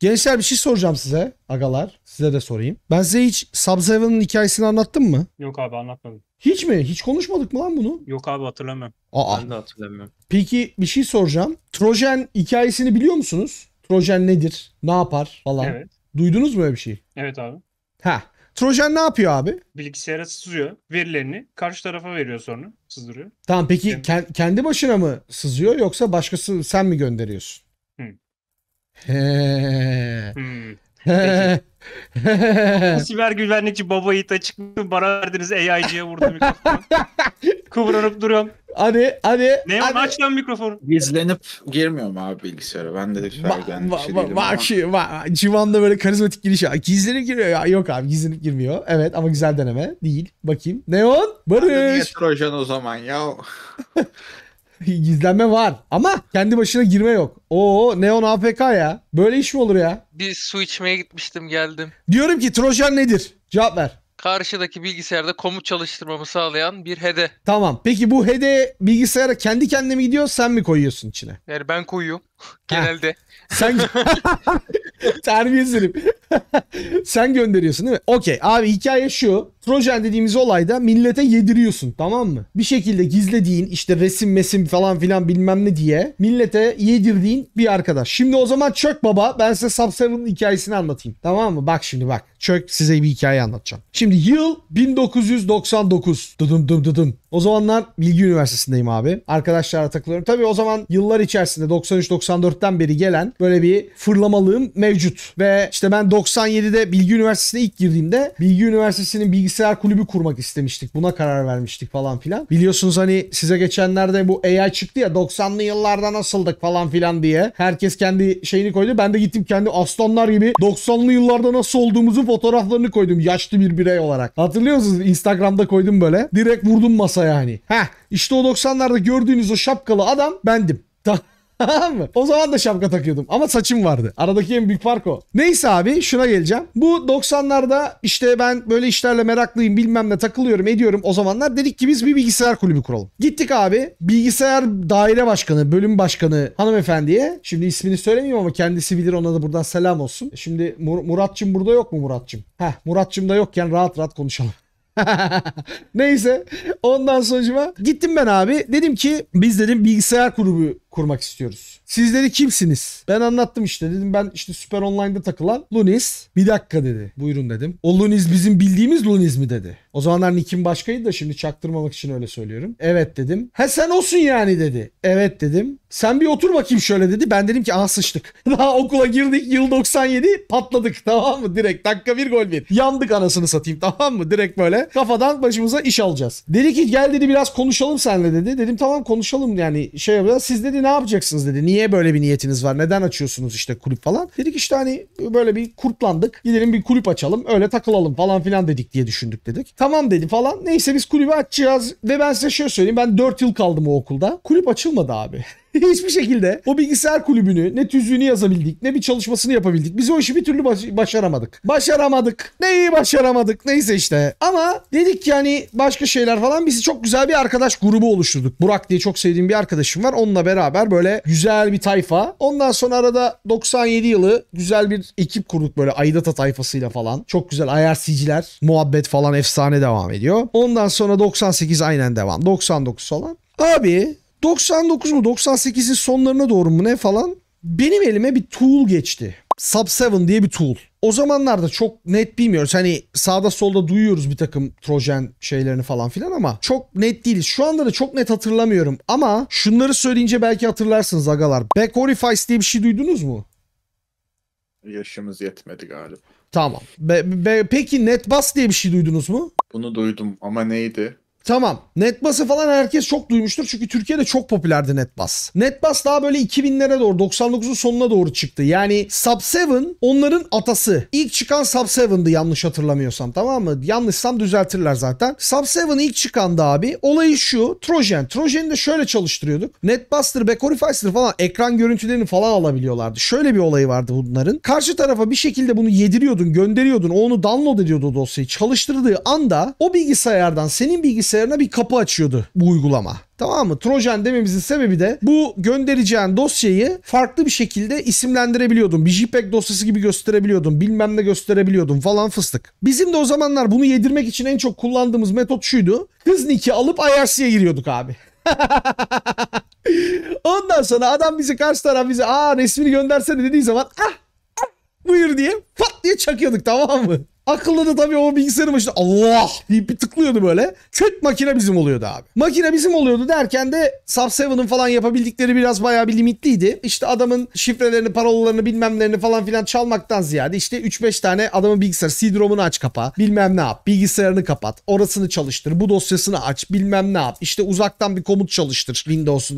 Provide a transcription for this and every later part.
Gençler bir şey soracağım size. Agalar size de sorayım. Ben size hiç sub hikayesini anlattım mı? Yok abi anlatmadım. Hiç mi? Hiç konuşmadık mı lan bunu? Yok abi hatırlamıyorum. Aa. Ben de hatırlamıyorum. Peki bir şey soracağım. Trojen hikayesini biliyor musunuz? Trojen nedir? Ne yapar falan. Evet. Duydunuz mu öyle bir şey? Evet abi. Ha. Trojan ne yapıyor abi? Bilgisayara sızıyor. Verilerini karşı tarafa veriyor sonra. Sızdırıyor. Tamam peki yani. kendi başına mı sızıyor yoksa başkası sen mi gönderiyorsun? He. Hmm. He. Siber güvenlikçi baba Yiğit açık mı? Bana verdiniz AI'cıya vurdu mikrofonu. Kıvranıp duruyorum. Hadi hadi. Ne hadi. aç lan mikrofonu. Gizlenip girmiyorum abi bilgisayara. Ben de Ferden ba- ba- değilim. Bak şu Civan da böyle karizmatik giriş. Ya. Gizlenip giriyor ya. Yok abi gizlenip girmiyor. Evet ama güzel deneme. Değil. Bakayım. Neon. Barış. niye trojan o zaman ya? Gizlenme var ama kendi başına girme yok. Oo Neon AFK ya. Böyle iş mi olur ya? Bir su içmeye gitmiştim geldim. Diyorum ki Trojan nedir? Cevap ver karşıdaki bilgisayarda komut çalıştırmamı sağlayan bir hede. Tamam. Peki bu hede bilgisayara kendi kendine mi gidiyor sen mi koyuyorsun içine? Yani ben koyuyorum. Genelde. Sen terbiyesizim. Sen gönderiyorsun değil mi? Okey abi hikaye şu. Trojan dediğimiz olayda millete yediriyorsun tamam mı? Bir şekilde gizlediğin işte resim mesim falan filan bilmem ne diye millete yedirdiğin bir arkadaş. Şimdi o zaman çök baba ben size Sub-Zero'nun hikayesini anlatayım tamam mı? Bak şimdi bak çök size bir hikaye anlatacağım. Şimdi yıl 1999. Dıdım dım dıdım. O zamanlar Bilgi Üniversitesi'ndeyim abi. Arkadaşlarla takılıyorum. Tabii o zaman yıllar içerisinde 93-94'ten beri gelen böyle bir fırlamalığım mevcut. Ve işte ben 97'de Bilgi Üniversitesi'ne ilk girdiğimde Bilgi Üniversitesi'nin bilgisayar kulübü kurmak istemiştik. Buna karar vermiştik falan filan. Biliyorsunuz hani size geçenlerde bu AI çıktı ya 90'lı yıllarda nasıldık falan filan diye. Herkes kendi şeyini koydu. Ben de gittim kendi aslanlar gibi 90'lı yıllarda nasıl olduğumuzu fotoğraflarını koydum. Yaşlı bir birey olarak. Hatırlıyor musunuz? Instagram'da koydum böyle. Direkt vurdum masa olsa yani. Heh işte o 90'larda gördüğünüz o şapkalı adam bendim. Tamam mı? O zaman da şapka takıyordum ama saçım vardı. Aradaki en büyük fark o. Neyse abi şuna geleceğim. Bu 90'larda işte ben böyle işlerle meraklıyım bilmem ne takılıyorum ediyorum o zamanlar. Dedik ki biz bir bilgisayar kulübü kuralım. Gittik abi bilgisayar daire başkanı, bölüm başkanı hanımefendiye. Şimdi ismini söylemeyeyim ama kendisi bilir ona da buradan selam olsun. Şimdi Mur Muratçım burada yok mu Muratçım? Heh Muratçım da yokken rahat rahat konuşalım. Neyse ondan sonucuma gittim ben abi. Dedim ki biz dedim bilgisayar grubu kurmak istiyoruz. Sizleri kimsiniz? Ben anlattım işte. Dedim ben işte Süper Online'da takılan Lunis. Bir dakika dedi. Buyurun dedim. O Lunis bizim bildiğimiz Lunis mi dedi. O zamanlar Nick'im başkaydı da şimdi çaktırmamak için öyle söylüyorum. Evet dedim. He sen olsun yani dedi. Evet dedim. Sen bir otur bakayım şöyle dedi. Ben dedim ki ah sıçtık. Daha okula girdik yıl 97 patladık tamam mı? Direkt dakika bir gol bir. Yandık anasını satayım tamam mı? Direkt böyle kafadan başımıza iş alacağız. Dedi ki gel dedi biraz konuşalım senle dedi. Dedim tamam konuşalım yani şey yapacağız. Siz dedi Şimdi ne yapacaksınız dedi. Niye böyle bir niyetiniz var? Neden açıyorsunuz işte kulüp falan? Dedik işte hani böyle bir kurtlandık. Gidelim bir kulüp açalım. Öyle takılalım falan filan dedik diye düşündük dedik. Tamam dedi falan. Neyse biz kulübü açacağız. Ve ben size şöyle söyleyeyim. Ben 4 yıl kaldım o okulda. Kulüp açılmadı abi. Hiçbir şekilde o bilgisayar kulübünü ne tüzüğünü yazabildik ne bir çalışmasını yapabildik. Biz o işi bir türlü baş- başaramadık. Başaramadık. Neyi başaramadık? Neyse işte. Ama dedik ki yani başka şeyler falan bizi çok güzel bir arkadaş grubu oluşturduk. Burak diye çok sevdiğim bir arkadaşım var. Onunla beraber böyle güzel bir tayfa. Ondan sonra arada 97 yılı güzel bir ekip kurduk böyle Aydata tayfasıyla falan. Çok güzel IRC'ciler muhabbet falan efsane devam ediyor. Ondan sonra 98 aynen devam. 99 falan. Abi 99 mu 98'in sonlarına doğru mu ne falan benim elime bir tool geçti. Sub 7 diye bir tool. O zamanlarda çok net bilmiyoruz. Hani sağda solda duyuyoruz bir takım Trojan şeylerini falan filan ama çok net değiliz. Şu anda da çok net hatırlamıyorum ama şunları söyleyince belki hatırlarsınız agalar. Back Orifice diye bir şey duydunuz mu? Yaşımız yetmedi galiba. Tamam. Be, be, peki Netbus diye bir şey duydunuz mu? Bunu duydum ama neydi? Tamam. Netbas'ı falan herkes çok duymuştur. Çünkü Türkiye'de çok popülerdi Netbas. Netbas daha böyle 2000'lere doğru 99'un sonuna doğru çıktı. Yani Sub-7 onların atası. İlk çıkan Sub-7'dı yanlış hatırlamıyorsam tamam mı? Yanlışsam düzeltirler zaten. Sub-7 ilk da abi. Olayı şu. Trojan. Trojan'ı da şöyle çalıştırıyorduk. Netbuster, Backorificer falan ekran görüntülerini falan alabiliyorlardı. Şöyle bir olayı vardı bunların. Karşı tarafa bir şekilde bunu yediriyordun, gönderiyordun. O onu download ediyordu o dosyayı. Çalıştırdığı anda o bilgisayardan senin bilgisayarın bilgisayarına bir kapı açıyordu bu uygulama. Tamam mı? Trojan dememizin sebebi de bu göndereceğin dosyayı farklı bir şekilde isimlendirebiliyordum Bir JPEG dosyası gibi gösterebiliyordum Bilmem ne gösterebiliyordum falan fıstık. Bizim de o zamanlar bunu yedirmek için en çok kullandığımız metot şuydu. Kız niki alıp IRC'ye giriyorduk abi. Ondan sonra adam bizi karşı taraf bize aa resmini göndersene dediği zaman ah, ah buyur diye pat diye çakıyorduk tamam mı? Akıllı da tabii o bilgisayarın başında Allah deyip bir tıklıyordu böyle. Küt makine bizim oluyordu abi. Makine bizim oluyordu derken de Sub-7'ın falan yapabildikleri biraz bayağı bir limitliydi. İşte adamın şifrelerini, parolalarını bilmemlerini falan filan çalmaktan ziyade işte 3-5 tane adamın bilgisayarı CD-ROM'unu aç kapa. Bilmem ne yap. Bilgisayarını kapat. Orasını çalıştır. Bu dosyasını aç. Bilmem ne yap. işte uzaktan bir komut çalıştır. Windows e,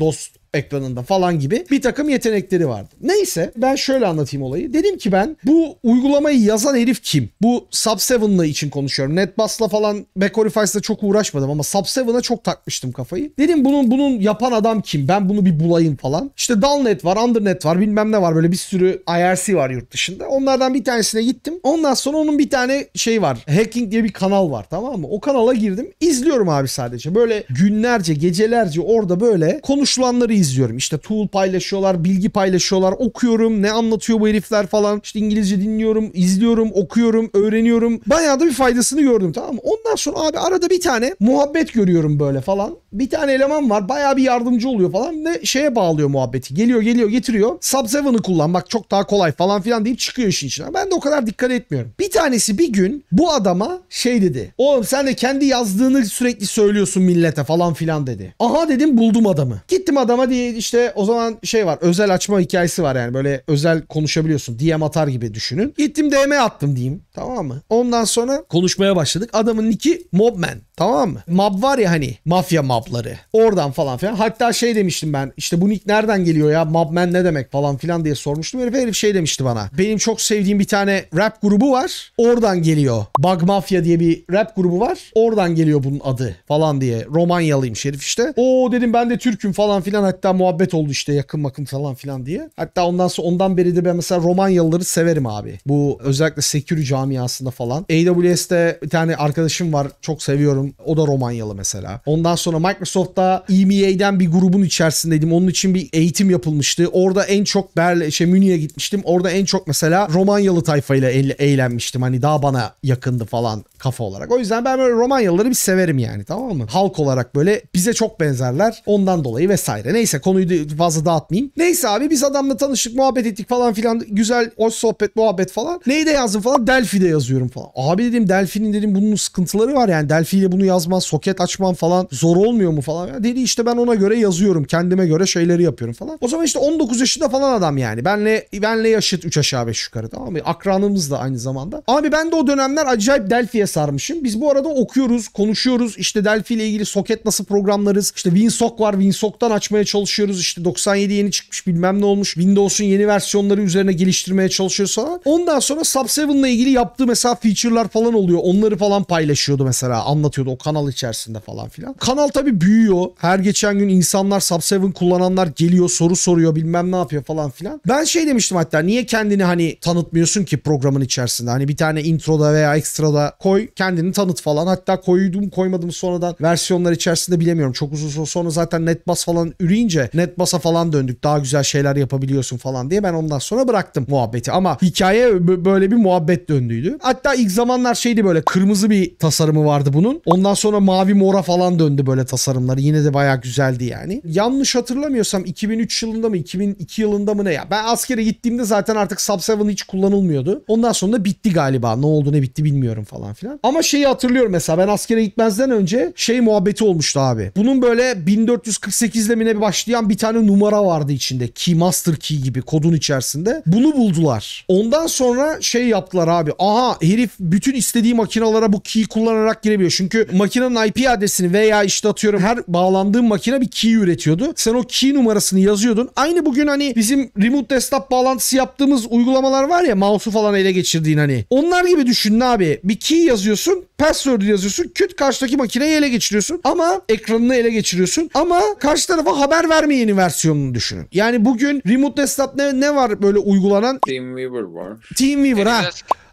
DOS ekranında falan gibi bir takım yetenekleri vardı. Neyse ben şöyle anlatayım olayı. Dedim ki ben bu uygulamayı yazan herif kim? Bu sub ile için konuşuyorum. Netbus'la falan Backorify'la çok uğraşmadım ama sub çok takmıştım kafayı. Dedim bunun bunun yapan adam kim? Ben bunu bir bulayım falan. İşte Dalnet var, Undernet var, bilmem ne var. Böyle bir sürü IRC var yurt dışında. Onlardan bir tanesine gittim. Ondan sonra onun bir tane şey var. Hacking diye bir kanal var tamam mı? O kanala girdim. izliyorum abi sadece. Böyle günlerce, gecelerce orada böyle konuşulanları izliyorum. İşte tool paylaşıyorlar, bilgi paylaşıyorlar. Okuyorum ne anlatıyor bu herifler falan. İşte İngilizce dinliyorum, izliyorum, okuyorum, öğreniyorum. Bayağı da bir faydasını gördüm tamam mı? Ondan sonra abi arada bir tane muhabbet görüyorum böyle falan bir tane eleman var baya bir yardımcı oluyor falan ve şeye bağlıyor muhabbeti. Geliyor geliyor getiriyor. Sub 7'ı kullan bak çok daha kolay falan filan deyip çıkıyor işin içine. Ben de o kadar dikkat etmiyorum. Bir tanesi bir gün bu adama şey dedi. Oğlum sen de kendi yazdığını sürekli söylüyorsun millete falan filan dedi. Aha dedim buldum adamı. Gittim adama diye işte o zaman şey var özel açma hikayesi var yani böyle özel konuşabiliyorsun. DM atar gibi düşünün. Gittim DM attım diyeyim. Tamam mı? Ondan sonra konuşmaya başladık. Adamın iki Mobman. Tamam mı? Mob var ya hani mafya mobları. Oradan falan filan. Hatta şey demiştim ben. İşte bu nick nereden geliyor ya? Mobman ne demek falan filan diye sormuştum. Herif, herif şey demişti bana. Benim çok sevdiğim bir tane rap grubu var. Oradan geliyor. Bug Mafia diye bir rap grubu var. Oradan geliyor bunun adı falan diye. Romanyalıymış herif işte. O dedim ben de Türk'üm falan filan. Hatta muhabbet oldu işte yakın makın falan filan diye. Hatta ondan sonra ondan beri de ben mesela Romanyalıları severim abi. Bu özellikle Sekiro camiasında falan. AWS'te bir tane arkadaşım var çok seviyorum. O da Romanyalı mesela. Ondan sonra Microsoft'ta EMEA'den bir grubun içerisindeydim. Onun için bir eğitim yapılmıştı. Orada en çok Berle, şey Münih'e gitmiştim. Orada en çok mesela Romanyalı tayfayla eğlenmiştim. Hani daha bana yakındı falan kafa olarak. O yüzden ben böyle Romanyalıları bir severim yani tamam mı? Halk olarak böyle bize çok benzerler. Ondan dolayı vesaire. Neyse konuyu fazla dağıtmayayım. Neyse abi biz adamla tanıştık muhabbet ettik falan filan. Güzel o sohbet muhabbet falan. Neyi de yazdım falan? Delphi'de yazıyorum falan. Abi dedim Delphi'nin dedim bunun sıkıntıları var yani. Delphi ile bunu yazman, soket açman falan zor olmuyor mu falan. Ya dedi işte ben ona göre yazıyorum. Kendime göre şeyleri yapıyorum falan. O zaman işte 19 yaşında falan adam yani. Benle benle yaşıt 3 aşağı 5 yukarı tamam mı? Akranımız da aynı zamanda. Abi ben de o dönemler acayip Delphi'ye sarmışım. Biz bu arada okuyoruz, konuşuyoruz. İşte Delphi ile ilgili soket nasıl programlarız? İşte WinSock var. WinSock'tan açmaya çalışıyoruz. İşte 97 yeni çıkmış bilmem ne olmuş. Windows'un yeni versiyonları üzerine geliştirmeye çalışıyoruz falan. Ondan sonra Sub 7 ile ilgili yaptığı mesela feature'lar falan oluyor. Onları falan paylaşıyordu mesela. Anlatıyordu o kanal içerisinde falan filan. Kanal tabii büyüyor. Her geçen gün insanlar Sub 7 kullananlar geliyor soru soruyor bilmem ne yapıyor falan filan. Ben şey demiştim hatta niye kendini hani tanıtmıyorsun ki programın içerisinde? Hani bir tane introda veya ekstrada koy kendini tanıt falan. Hatta koydum koymadım sonradan versiyonlar içerisinde bilemiyorum. Çok uzun süre sonra zaten Netbus falan üreyince Netbus'a falan döndük. Daha güzel şeyler yapabiliyorsun falan diye ben ondan sonra bıraktım muhabbeti. Ama hikaye böyle bir muhabbet döndüydü. Hatta ilk zamanlar şeydi böyle kırmızı bir tasarımı vardı bunun. Ondan sonra mavi mora falan döndü böyle tasarımları. Yine de bayağı güzeldi yani. Yanlış hatırlamıyorsam 2003 yılında mı 2002 yılında mı ne ya? Ben askere gittiğimde zaten artık Sub-7 hiç kullanılmıyordu. Ondan sonra bitti galiba. Ne oldu ne bitti bilmiyorum falan filan aynen. Ama şeyi hatırlıyorum mesela ben askere gitmezden önce şey muhabbeti olmuştu abi. Bunun böyle 1448 lemine başlayan bir tane numara vardı içinde. Key Master Key gibi kodun içerisinde. Bunu buldular. Ondan sonra şey yaptılar abi. Aha herif bütün istediği makinalara bu key kullanarak girebiliyor. Çünkü makinenin IP adresini veya işte atıyorum her bağlandığın makine bir key üretiyordu. Sen o key numarasını yazıyordun. Aynı bugün hani bizim remote desktop bağlantısı yaptığımız uygulamalar var ya mouse'u falan ele geçirdiğin hani. Onlar gibi düşünün abi. Bir key yazıyorsun yazıyorsun. Password yazıyorsun. Küt karşıdaki makineyi ele geçiriyorsun. Ama ekranını ele geçiriyorsun. Ama karşı tarafa haber verme yeni versiyonunu düşünün. Yani bugün remote desktop ne, ne var böyle uygulanan? TeamViewer var. TeamViewer ha.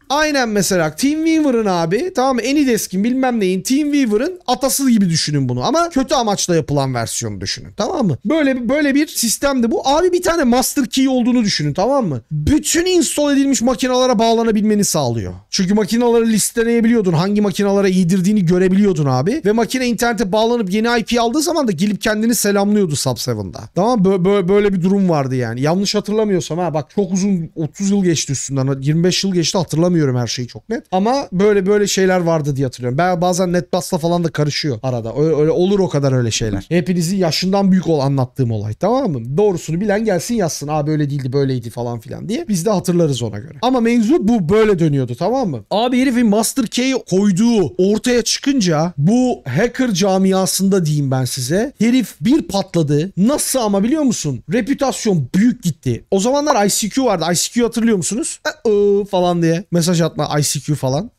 Aynen mesela Teamweaver'ın abi tamam mı? Anydesk'in bilmem neyin Teamweaver'ın atası gibi düşünün bunu. Ama kötü amaçla yapılan versiyonu düşünün tamam mı? Böyle böyle bir sistemdi bu. Abi bir tane master key olduğunu düşünün tamam mı? Bütün install edilmiş makinalara bağlanabilmeni sağlıyor. Çünkü makinaları listeleyebiliyordun. Hangi makinalara iyidirdiğini görebiliyordun abi. Ve makine internete bağlanıp yeni IP aldığı zaman da gelip kendini selamlıyordu Sub7'da. Tamam böyle, böyle bir durum vardı yani. Yanlış hatırlamıyorsam ha bak çok uzun 30 yıl geçti üstünden 25 yıl geçti hatırlamıyorum hatırlamıyorum her şeyi çok net. Ama böyle böyle şeyler vardı diye hatırlıyorum. Ben bazen Netbus'la falan da karışıyor arada. Öyle, öyle olur o kadar öyle şeyler. hepinizin yaşından büyük ol anlattığım olay tamam mı? Doğrusunu bilen gelsin yazsın. Aa böyle değildi böyleydi falan filan diye. Biz de hatırlarız ona göre. Ama mevzu bu böyle dönüyordu tamam mı? Abi herifin Master Key koyduğu ortaya çıkınca bu hacker camiasında diyeyim ben size. Herif bir patladı. Nasıl ama biliyor musun? Reputasyon büyük gitti. O zamanlar ICQ vardı. ICQ hatırlıyor musunuz? Ee, falan diye. Mesela mesaj atma ICQ falan.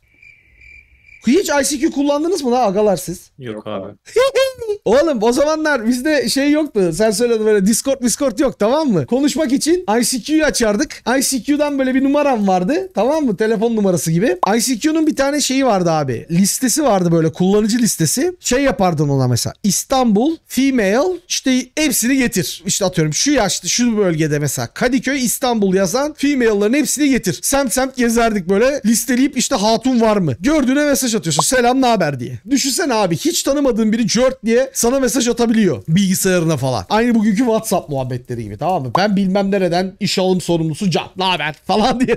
Hiç ICQ kullandınız mı lan agalar siz? Yok abi. Oğlum o zamanlar bizde şey yoktu. Sen söyledin böyle Discord Discord yok tamam mı? Konuşmak için ICQ'yu açardık. ICQ'dan böyle bir numaram vardı. Tamam mı? Telefon numarası gibi. ICQ'nun bir tane şeyi vardı abi. Listesi vardı böyle kullanıcı listesi. Şey yapardın ona mesela. İstanbul, female işte hepsini getir. İşte atıyorum şu yaşta, şu bölgede mesela Kadıköy, İstanbul yazan female'ların hepsini getir. Semt semt gezerdik böyle listeleyip işte hatun var mı? Gördüğüne mesela? mesaj atıyorsun. Selam ne haber diye. Düşünsene abi hiç tanımadığın biri cört diye sana mesaj atabiliyor bilgisayarına falan. Aynı bugünkü WhatsApp muhabbetleri gibi tamam mı? Ben bilmem nereden iş alım sorumlusu Can ne haber falan diye.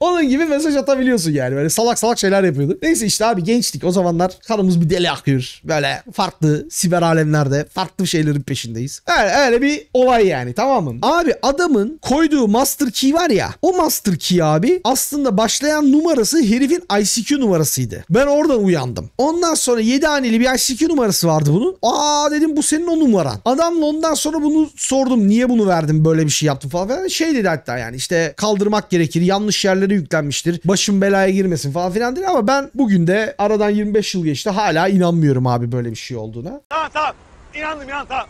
Onun gibi mesaj atabiliyorsun yani. Böyle salak salak şeyler yapıyorduk. Neyse işte abi gençtik o zamanlar kanımız bir deli akıyor. Böyle farklı siber alemlerde farklı şeylerin peşindeyiz. Öyle, öyle bir olay yani tamam mı? Abi adamın koyduğu master key var ya o master key abi aslında başlayan numarası herifin ICQ numarası numarasıydı. Ben oradan uyandım. Ondan sonra 7 haneli bir ICQ numarası vardı bunun. Aa dedim bu senin o numaran. Adamla ondan sonra bunu sordum. Niye bunu verdim böyle bir şey yaptım falan filan. Şey dedi hatta yani işte kaldırmak gerekir. Yanlış yerlere yüklenmiştir. Başım belaya girmesin falan filan dedi ama ben bugün de aradan 25 yıl geçti hala inanmıyorum abi böyle bir şey olduğuna. Tamam tamam. İnandım ya tamam.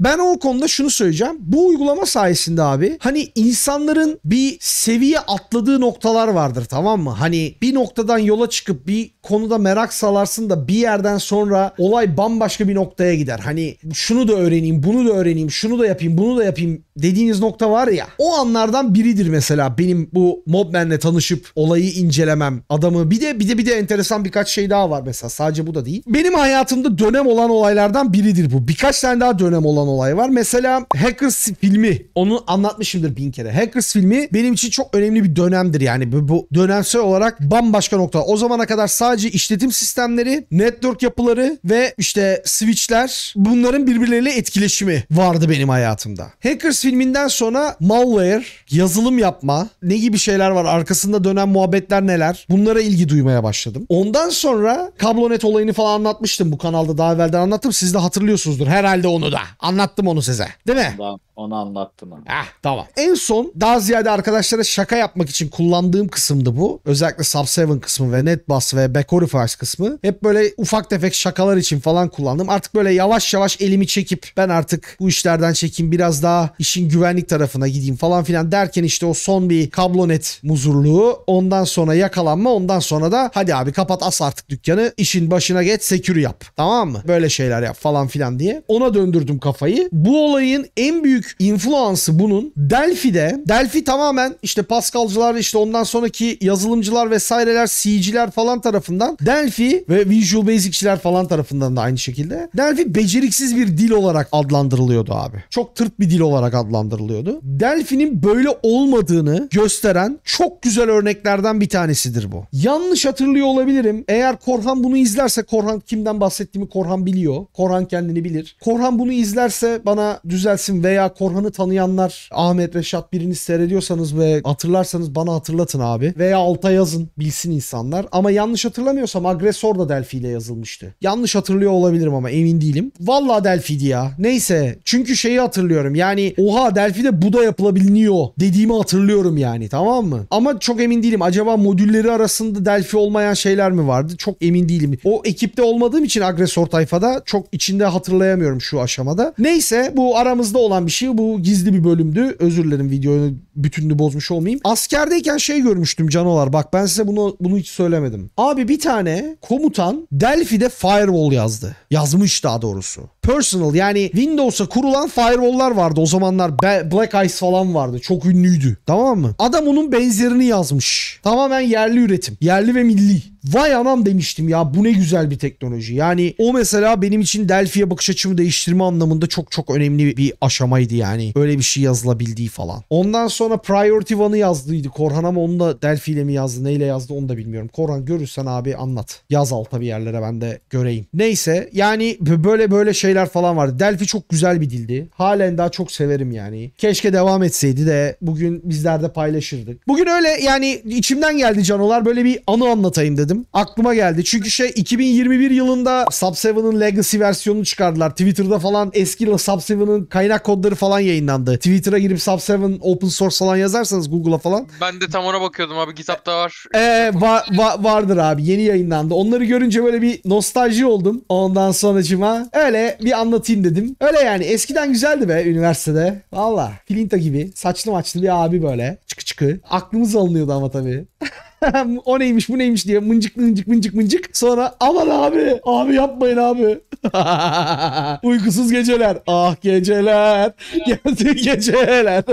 Ben o konuda şunu söyleyeceğim. Bu uygulama sayesinde abi hani insanların bir seviye atladığı noktalar vardır tamam mı? Hani bir noktadan yola çıkıp bir konuda merak salarsın da bir yerden sonra olay bambaşka bir noktaya gider. Hani şunu da öğreneyim, bunu da öğreneyim, şunu da yapayım, bunu da yapayım dediğiniz nokta var ya. O anlardan biridir mesela benim bu Mobman'le tanışıp olayı incelemem adamı. Bir de bir de bir de enteresan birkaç şey daha var mesela. Sadece bu da değil. Benim hayatımda dönem olan olaylardan biridir bu. Birkaç tane daha dönem olan olay var. Mesela Hackers filmi. Onu anlatmışımdır bin kere. Hackers filmi benim için çok önemli bir dönemdir. Yani bu, bu dönemsel olarak bambaşka nokta. O zamana kadar sadece işletim sistemleri, network yapıları ve işte switchler bunların birbirleriyle etkileşimi vardı benim hayatımda. Hackers filminden sonra malware, yazılım yapma, ne gibi şeyler var, arkasında dönen muhabbetler neler? Bunlara ilgi duymaya başladım. Ondan sonra kablonet olayını falan anlatmıştım bu kanalda daha evvelden anlattım. Siz de hatırlıyorsunuzdur herhalde onu da. Anlat anlattım onu size. Değil mi? Tamam. Onu anlattın ama. Ah tamam. En son daha ziyade arkadaşlara şaka yapmak için kullandığım kısımdı bu. Özellikle Sub-7 kısmı ve Netbus ve Backorifice kısmı. Hep böyle ufak tefek şakalar için falan kullandım. Artık böyle yavaş yavaş elimi çekip ben artık bu işlerden çekeyim biraz daha işin güvenlik tarafına gideyim falan filan derken işte o son bir kablonet muzurluğu ondan sonra yakalanma ondan sonra da hadi abi kapat as artık dükkanı işin başına geç secure yap tamam mı? Böyle şeyler yap falan filan diye. Ona döndürdüm kafayı. Bu olayın en büyük büyük influansı bunun Delphi'de. Delphi tamamen işte Pascal'cılar işte ondan sonraki yazılımcılar vesaireler, C'ciler falan tarafından Delphi ve Visual Basic'çiler falan tarafından da aynı şekilde. Delphi beceriksiz bir dil olarak adlandırılıyordu abi. Çok tırt bir dil olarak adlandırılıyordu. Delphi'nin böyle olmadığını gösteren çok güzel örneklerden bir tanesidir bu. Yanlış hatırlıyor olabilirim. Eğer Korhan bunu izlerse Korhan kimden bahsettiğimi Korhan biliyor. Korhan kendini bilir. Korhan bunu izlerse bana düzelsin veya Korhan'ı tanıyanlar Ahmet ve birini seyrediyorsanız ve hatırlarsanız bana hatırlatın abi. Veya alta yazın bilsin insanlar. Ama yanlış hatırlamıyorsam Agresor da Delphi ile yazılmıştı. Yanlış hatırlıyor olabilirim ama emin değilim. Valla Delphi'di ya. Neyse. Çünkü şeyi hatırlıyorum. Yani oha Delphi'de bu da yapılabiliyor dediğimi hatırlıyorum yani tamam mı? Ama çok emin değilim. Acaba modülleri arasında Delphi olmayan şeyler mi vardı? Çok emin değilim. O ekipte olmadığım için Agresor tayfada çok içinde hatırlayamıyorum şu aşamada. Neyse bu aramızda olan bir şey dışı bu gizli bir bölümdü. Özür dilerim videoyu bütününü bozmuş olmayayım. Askerdeyken şey görmüştüm canolar. Bak ben size bunu bunu hiç söylemedim. Abi bir tane komutan Delphi'de firewall yazdı. Yazmış daha doğrusu. Personal yani Windows'a kurulan firewall'lar vardı. O zamanlar Black Ice falan vardı. Çok ünlüydü. Tamam mı? Adam onun benzerini yazmış. Tamamen yerli üretim. Yerli ve milli. Vay anam demiştim ya bu ne güzel bir teknoloji. Yani o mesela benim için Delphi'ye bakış açımı değiştirme anlamında çok çok önemli bir aşamaydı yani. Öyle bir şey yazılabildiği falan. Ondan sonra sana Priority One'ı yazdıydı Korhan ama onu da Delphi ile mi yazdı neyle yazdı onu da bilmiyorum. Korhan görürsen abi anlat. Yaz alta bir yerlere ben de göreyim. Neyse yani böyle böyle şeyler falan vardı. Delphi çok güzel bir dildi. Halen daha çok severim yani. Keşke devam etseydi de bugün bizlerde paylaşırdık. Bugün öyle yani içimden geldi canolar böyle bir anı anlatayım dedim. Aklıma geldi. Çünkü şey 2021 yılında Sub7'ın Legacy versiyonunu çıkardılar. Twitter'da falan eski Sub7'ın kaynak kodları falan yayınlandı. Twitter'a girip Sub7 open source Source falan yazarsanız Google'a falan. Ben de tam ona bakıyordum abi kitapta var. Ee, va- va- vardır abi yeni yayınlandı. Onları görünce böyle bir nostalji oldum. Ondan sonucuma öyle bir anlatayım dedim. Öyle yani eskiden güzeldi be üniversitede. Valla filinta gibi saçlı maçlı bir abi böyle çıkı çıkı. Aklımız alınıyordu ama tabii. o neymiş bu neymiş diye mıncık mıncık mıncık mıncık. Sonra aman abi abi yapmayın abi. Uykusuz geceler. Ah geceler. Geldi geceler.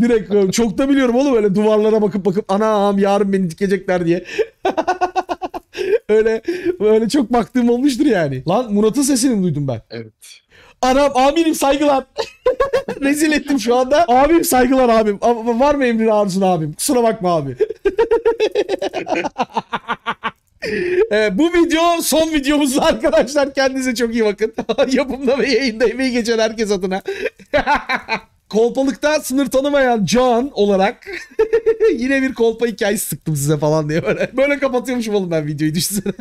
Direkt çok da biliyorum oğlum öyle duvarlara bakıp bakıp anam yarın beni dikecekler diye. öyle böyle çok baktığım olmuştur yani. Lan Murat'ın sesini mi duydum ben? Evet. Anam amirim saygılar. Rezil ettim şu anda. Abim saygılar abim. A- var mı emrin arzun abim? Kusura bakma abi. ee, bu video son videomuz arkadaşlar. Kendinize çok iyi bakın. Yapımda ve yayında emeği geçen herkes adına. Kolpalıkta sınır tanımayan Can olarak yine bir kolpa hikayesi sıktım size falan diye böyle. Böyle kapatıyormuşum oğlum ben videoyu düşünsene.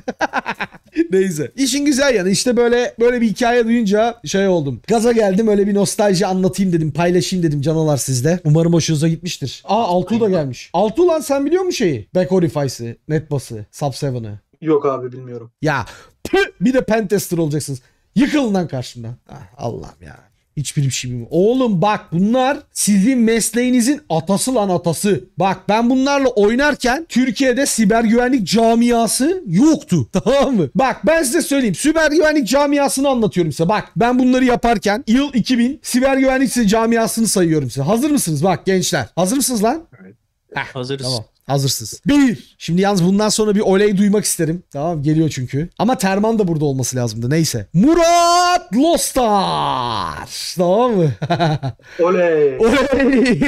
Neyse. İşin güzel yanı işte böyle böyle bir hikaye duyunca şey oldum. Gaza geldim öyle bir nostalji anlatayım dedim. Paylaşayım dedim canalar sizde. Umarım hoşunuza gitmiştir. Aa Altuğ da gelmiş. Altuğ lan sen biliyor musun şeyi? Back Horrify'si, Netbus'ı, Sub-7'ı. Yok abi bilmiyorum. Ya püh, bir de pentester olacaksınız. Yıkılın lan karşımdan. Ah, Allah'ım ya. Hiçbir şey mi Oğlum bak bunlar sizin mesleğinizin atası lan atası. Bak ben bunlarla oynarken Türkiye'de siber güvenlik camiası yoktu. Tamam mı? Bak ben size söyleyeyim. Siber güvenlik camiasını anlatıyorum size. Bak ben bunları yaparken yıl 2000 siber güvenlik camiasını sayıyorum size. Hazır mısınız bak gençler? Hazır mısınız lan? Evet. Heh, Hazırız. Tamam. Hazırsız. Bir. Şimdi yalnız bundan sonra bir oley duymak isterim. Tamam geliyor çünkü. Ama Terman da burada olması lazımdı. Neyse. Murat Lostar. Tamam mı? oley. Oley.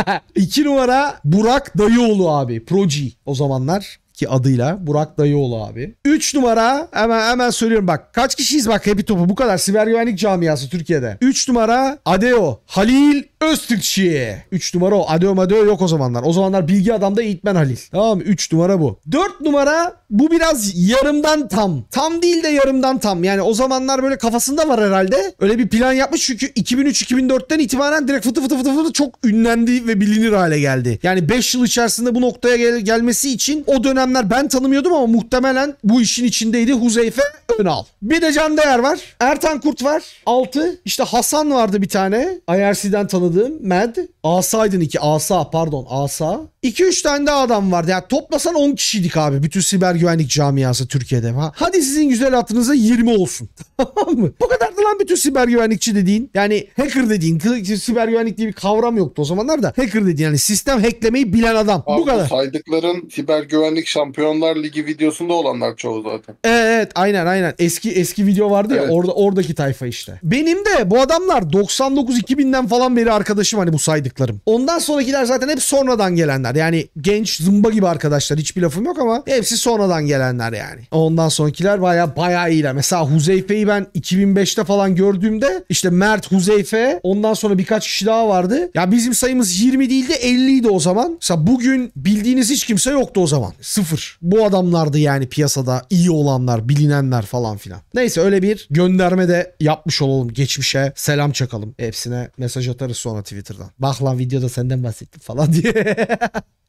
İki numara Burak Dayıoğlu abi. Proji o zamanlar ki adıyla. Burak Dayıoğlu abi. 3 numara hemen hemen söylüyorum bak. Kaç kişiyiz bak Happy Top'u bu kadar. Siber güvenlik camiası Türkiye'de. 3 numara Adeo. Halil Öztürkçi. 3 numara o. Adeo Madeo yok o zamanlar. O zamanlar bilgi adamda eğitmen Halil. Tamam mı? 3 numara bu. 4 numara bu biraz yarımdan tam. Tam değil de yarımdan tam. Yani o zamanlar böyle kafasında var herhalde. Öyle bir plan yapmış çünkü 2003-2004'ten itibaren direkt fıtı fıtı fıtı fıtı çok ünlendi ve bilinir hale geldi. Yani 5 yıl içerisinde bu noktaya gel gelmesi için o dönem adamlar ben tanımıyordum ama muhtemelen bu işin içindeydi. Huzeyfe Önal. Bir de Can Değer var. Ertan Kurt var. 6. İşte Hasan vardı bir tane. IRC'den tanıdığım. Med. Asa'ydın 2. Asa pardon Asa. 2-3 tane daha adam vardı. Yani toplasan 10 kişiydik abi. Bütün siber güvenlik camiası Türkiye'de. Ha, hadi sizin güzel hatınıza 20 olsun. Tamam mı? Bu kadardı lan bütün siber güvenlikçi dediğin. Yani hacker dediğin. Siber güvenlik diye bir kavram yoktu o zamanlar da. Hacker dediğin yani sistem hacklemeyi bilen adam. Abi, Bu kadar. Saydıkların siber güvenlik Şampiyonlar Ligi videosunda olanlar çoğu zaten. E, evet aynen aynen. Eski eski video vardı ya evet. orada oradaki tayfa işte. Benim de bu adamlar 99-2000'den falan beri arkadaşım hani bu saydıklarım. Ondan sonrakiler zaten hep sonradan gelenler. Yani genç zımba gibi arkadaşlar hiçbir lafım yok ama hepsi sonradan gelenler yani. Ondan sonrakiler baya baya iyiler. Mesela Huzeyfe'yi ben 2005'te falan gördüğümde işte Mert Huzeyfe ondan sonra birkaç kişi daha vardı. Ya bizim sayımız 20 değil de 50 idi o zaman. Mesela bugün bildiğiniz hiç kimse yoktu o zaman. Sıfır sıfır. Bu adamlardı yani piyasada iyi olanlar, bilinenler falan filan. Neyse öyle bir gönderme de yapmış olalım. Geçmişe selam çakalım. Hepsine mesaj atarız sonra Twitter'dan. Bak lan videoda senden bahsettim falan diye.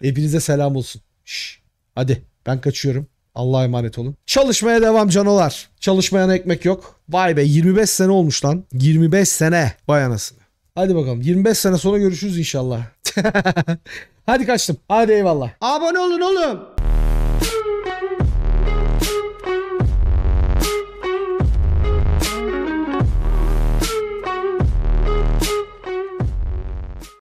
Hepinize selam olsun. Şş, hadi ben kaçıyorum. Allah'a emanet olun. Çalışmaya devam canolar. Çalışmayan ekmek yok. Vay be 25 sene olmuş lan. 25 sene. Vay anasını. Hadi bakalım 25 sene sonra görüşürüz inşallah. Hadi kaçtım. Hadi eyvallah. Abone olun oğlum.